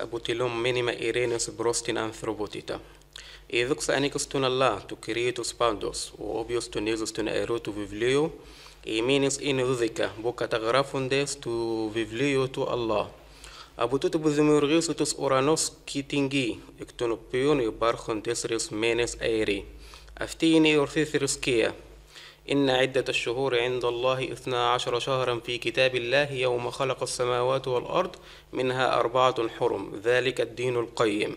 αποτελούν μήνυμα ειρήνη προ την ανθρωπότητα. Η δόξα ανήκει στον Αλλά, του Κυρίου του πάντο, ο οποίος τονίζει στον αερό του βιβλίου, οι μήνες είναι δώδεκα που καταγράφονται στο βιβλίο του Αλλά. Από τότε που δημιουργήσε του ουρανό και την γη, εκ των οποίων υπάρχουν τέσσερις μήνες αερή. Αυτή είναι η ορθή θρησκεία, إن عدة الشهور عند الله اثنا عشر شهرا في كتاب الله يوم خلق السماوات والأرض منها أربعة حرم ذلك الدين القيم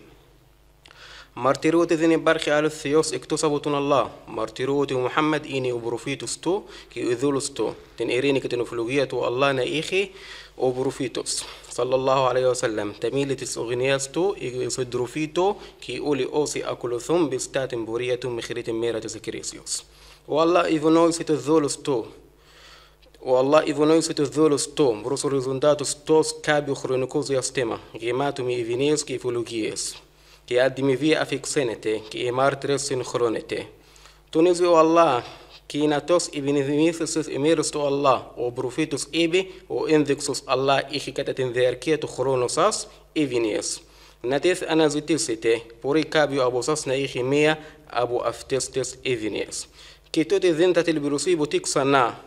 مارتيروت ذن برخي آل الثيوس اكتسبوا تون الله مارتيروت محمد إني وبروفيتوس تو كي إذولوس تو تن إيريني كتنفلوغية تو الله نايخي وبروفيتوس صلى الله عليه وسلم تميلة أغنياس تو إصدروفيتو كي أولي أوسي أكلوثم بستات بورية مخريت ميرة سكريسيوس والله إذنويس تذولوس تو والله Ivonense te zolo ستو rosso resultados tos كابي o أستيما غيماتو مي إفينيس me evinens και αντιμιβή αφιξένεται και οι μάρτυρες συγχρόνεται. Τονίζει ο Αλλάχ και είναι τόσο ευνηθμίσει ημέρε του Αλλά. Ο προφήτης είπε, ο ένδειξος Αλλά είχε κατά την διαρκεία του χρόνου σα ευνίε. Να τις αναζητήσετε, μπορεί κάποιο από σας να είχε μία από αυτές τις ευνίε. Και τότε δεν θα τελειπηρωθεί ποτέ ξανά.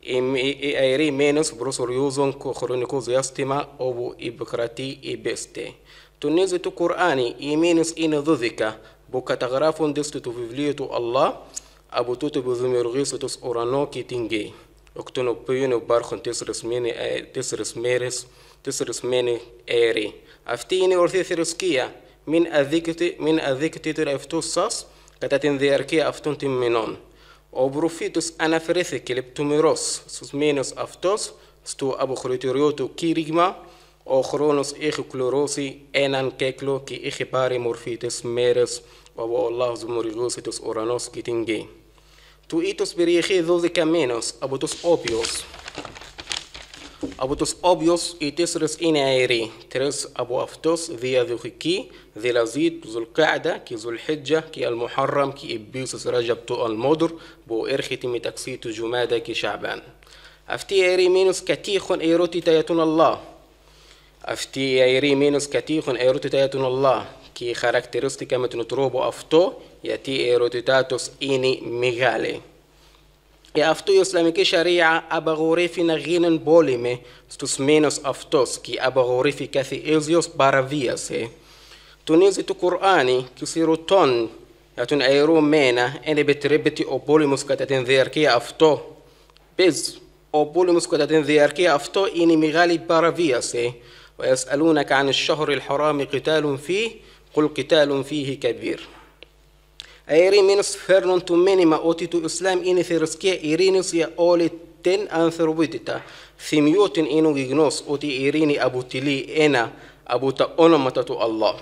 Οι αεροί προς προσωριούζουν χρονικό διάστημα όπου υποκρατεί η πέστη. Τονίζει το Κουράνι, η μήνες είναι δώδικα, που καταγράφουν δύο στο βιβλίο του Αλλά, από τούτο που δημιουργήσε τους ουρανό και την γη. Οκτών οποίων υπάρχουν τέσσερις μέρες, τέσσερις μέρες αίροι. Αυτή είναι η ορθή θρησκεία, Μην αδίκτυτε τώρα αυτούς σας κατά την διαρκή αυτών των μηνών. Ο προφήτος αναφερήθηκε λεπτομερώς στους μήνες αυτούς, στο αποχρεωτήριό του κήρυγμα, o Chronos ich chlorosi enan keklo ki ich pare morfitis meres wa wa Allah zumurigositus uranos kitinge. Tu itus birieje doce caminos, abutus opios. Abutus opios itis res in aere, tres abu aftos dia duhiki, de la zid zulqaada, ki zulhijja, ki al muharram, ki ibiusus rajab tu al modur, bo erhitimi taxitu jumada ki shaban. Afti aere minus katihon erotitatun Allah. αυτή airi για τον erotitatun και η χαρακτηριστικά με τον τρόπο αυτό γιατί η τους είναι μεγάλη. Και ε, αυτό η Ισλαμική Σαρία απαγορεύει να γίνουν πόλεμοι στους μήνες αυτός και απαγορεύει κάθε έλσιος παραβίαση. Τονίζει το Κουράνι και σειρωτών για τον μένα εν επιτρέπεται ο πόλεμος κατά την διαρκεία αυτό. Πες, ο πόλεμος κατά την διαρκεία αυτό είναι μεγάλη παραβίαση. ويسألونك عن الشهر الحرام قتال فيه قل قتال فيه كبير أيرينس فرنون تومينيما أوتي تو إسلام إني ثيرسكي إيرينس يا أولي تن أنثروبيتا ثيميوتن إنو جيجنوس أوتي إيريني أبو تلي إنا أبو تأونما تو الله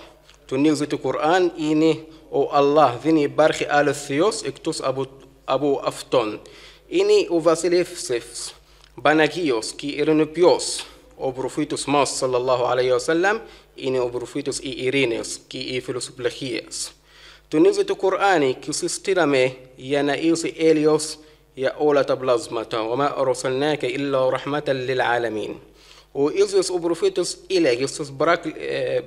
تنيوز تو قرآن إني أو الله ذني بارخي آل الثيوس إكتوس أبو أبو أفتون إني أو فاسيليف سيفس بناكيوس كي إيرينو obrofytos mas sallallahu alaihi wasallam ini obrofytos i irines ki i filosoplegias tunizi tu qur'ani ki sistirame yana iusi elios ya ola tablazmata wa ma arsalnaka illa rahmatan lil alamin o isis obrofytos ila isis brak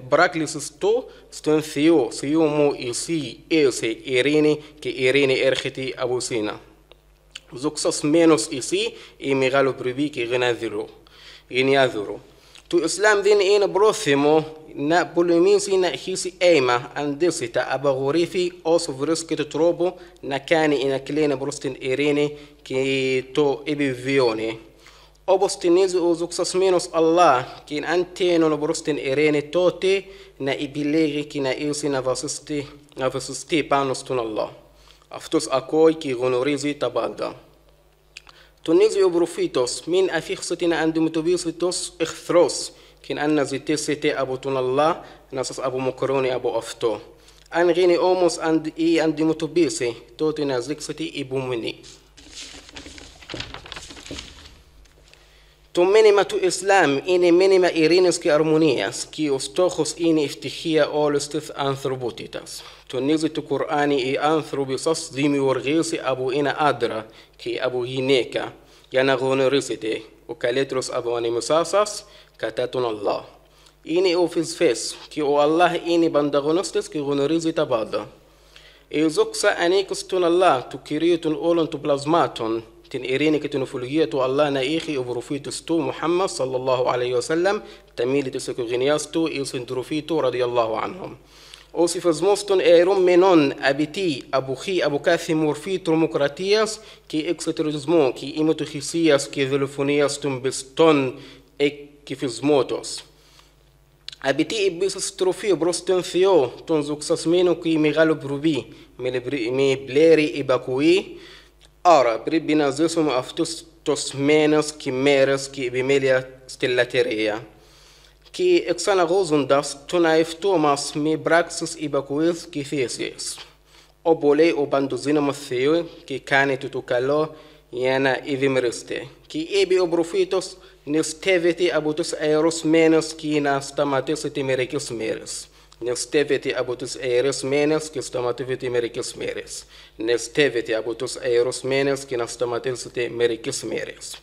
braklis sto ston theo siumo isi ese irene ki irene erkhiti abusina زوكسس مينوس إيسي إي ميغالو بريبي كي غناذلو είναι Το Ισλάμ δεν είναι πρόθυμο να πολεμήσει, να αρχίσει αίμα αντίθετα, απαγορεύει όσο βρίσκεται τρόπο να κάνει να κλείνει προ την ειρήνη και το επιβιώνει. Όπω τονίζει ο Ζωξασμένο Αλλά, και αν τένουν προ την ειρήνη, τότε να επιλέγει και να ήρθε να βασιστεί, να βασιστεί πάνω στον Αλλά. Αυτό ακούει και γνωρίζει τα πάντα. تونيزي بروفيتوس من أفيخ ستنا أندوميتوبيسيتوس إخثروس كن أن زيتي سيتي أبو تون الله ناسس أبو مكروني أبو أفتو أن غيني أوموس أند إي أندوميتوبيسي توتنا زيك ستي إبو مني To menima tu islam ene menima irenes ki armonias, ki os tohos ene iftihia olesteth anthrobotitas. To nizi tu Qur'ani i anthrobisas dimi wargesi abu ena adra, ki abu yineka, yana gonorisite, u kaletros abu animusasas, katatun Allah. Ene o fizfes, ki o Allah ene bandagonostes ki gonorisita bada. E zoksa anikustun Allah, tu kiriutun olon tu plasmaton, tin irene ke tun fulugiya to allah na ikhi ubrufit stu muhammad sallallahu alaihi wasallam tamili to seko genias to ilsun drufito radiyallahu anhum أوصف زموفتون إيروم منون أبيتي أبو كاثي مورفي تروموكراتياس كي إكسترزمو كي إيمتو إيموتوخيسياس كي ذلوفونياس تنبستون إك كيف زموتوس أبيتي إبيسوس تروفي بروستون ثيو تنزوكساس مينو كي ميغالو بروبي مي بليري إباكوي Άρα, πρέπει να ζήσουμε αυτούς τους μένους και μέρες και επιμέλεια στη λατήρια. Και εξαναγώζοντας το να ευτούω μας με πράξεις υπακοίες και θέσεις. Όπου λέει ο παντοζίνο μου Θεού και κάνει το το καλό για να ειδημιρίστε. Και είπε ο προφήτος νηστεύεται από τους αερούς μένους και να σταματήσει τη μερικές μέρες. Nestevete από τους αεροσμένες και σταματεύετε μερικές μέρες. Νεστεύετε από τους αεροσμένες και να σταματήσετε μερικές μέρες.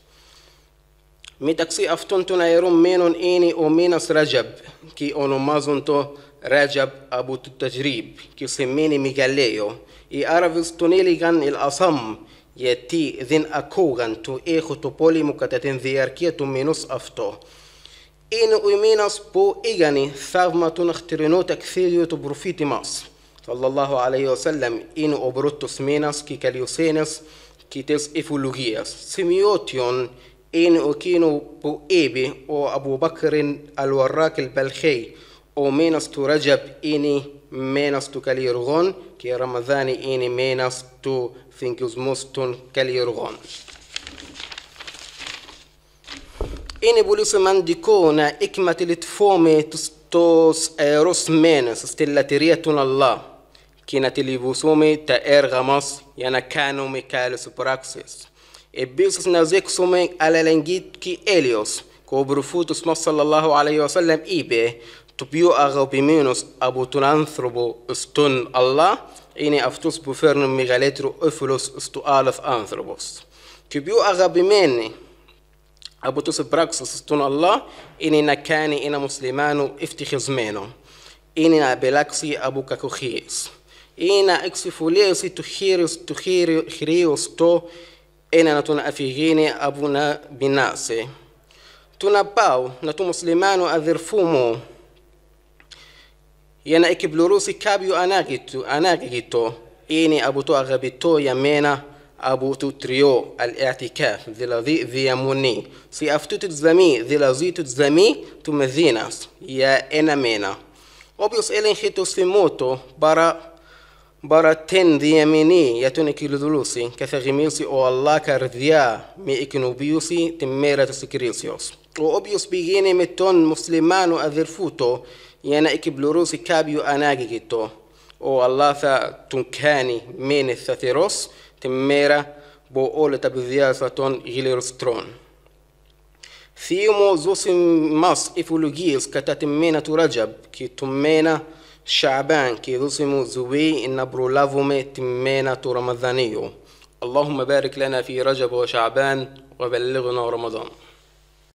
Μεταξύ αυτών των μένων είναι ο μήνας Ραγιαμπ και ονομάζουν το Ραγιαμπ από το Ταγρίμπ και σημαίνει μεγαλαίο. Οι Άραβες τον έλεγαν «Ασαμ» γιατί δεν ακούγαν το ήχο του πόλεμου κατά την διάρκεια του μήνους αυτό. إن أمينس بو إيغاني فاغما تنخترنو تكثيريو تبروفيتي ماس صلى الله عليه وسلم إن أبروتوس مينس كي كاليوسينس كي تس إفولوجياس سميوتيون إن أكينو بو إيبي أو أبو بكر الوراك البلخي أو مينس تو رجب إني مينس تو كاليرغون كي رمضان إني مينس تو ثينكوزموستون كاليرغون Ini borde sumandikona ikma till ett fome tos eros men så ställa till retun Allah. Kina till i vosome ta ergamas jana kano mekalos praxis. Ebisos nazexome alla lengit ki elios. Kobrufutus mas sallallahu alaihi wasallam ibe. تبيو أغوبيمينوس أبو تنانثروبو استن الله إني أفتوس بفرن ميغاليترو أفلوس استو آلف أنثروبوس تبيو أغوبيميني abutusi braxus tun allah ini na kani ina muslimanu iftikhizmeno ini na belaksi abu kakukhis ina exifuliesi tukhiris tukhiri khirios to ina na tuna afigini abu na binase tuna pau na tu muslimanu adhirfumo yana ikiblurusi kabyo anagito anagito ini abuto agabito yamena ابو تريو الاعتكاف ذي ذياموني سي افتو تزامي ذي لازي تزامي تمذيناس يا انامينا وبيوس إلين خيتو سيموتو برا برا تن دياميني يتوني كيلو دلوسي كثغميلسي او الله كارذيا مي اكنوبيوسي تميرا تسكريسيوس وأوبيوس بيجيني متون مسلمانو أذرفوتو يانا إكبلوروسي كابيو أناجيكيتو أو الله ثا تنكاني مين الثاثيروس تميرا بو اول تميرة بقول تبذياسة جيلرسترون ثيمو زوس ماس إفولوجيز كتتمينة ترجب كي تمينا شعبان كي مو زوي ان إنبرو مي تمينا ترمضانيو اللهم بارك لنا في رجب وشعبان وبلغنا رمضان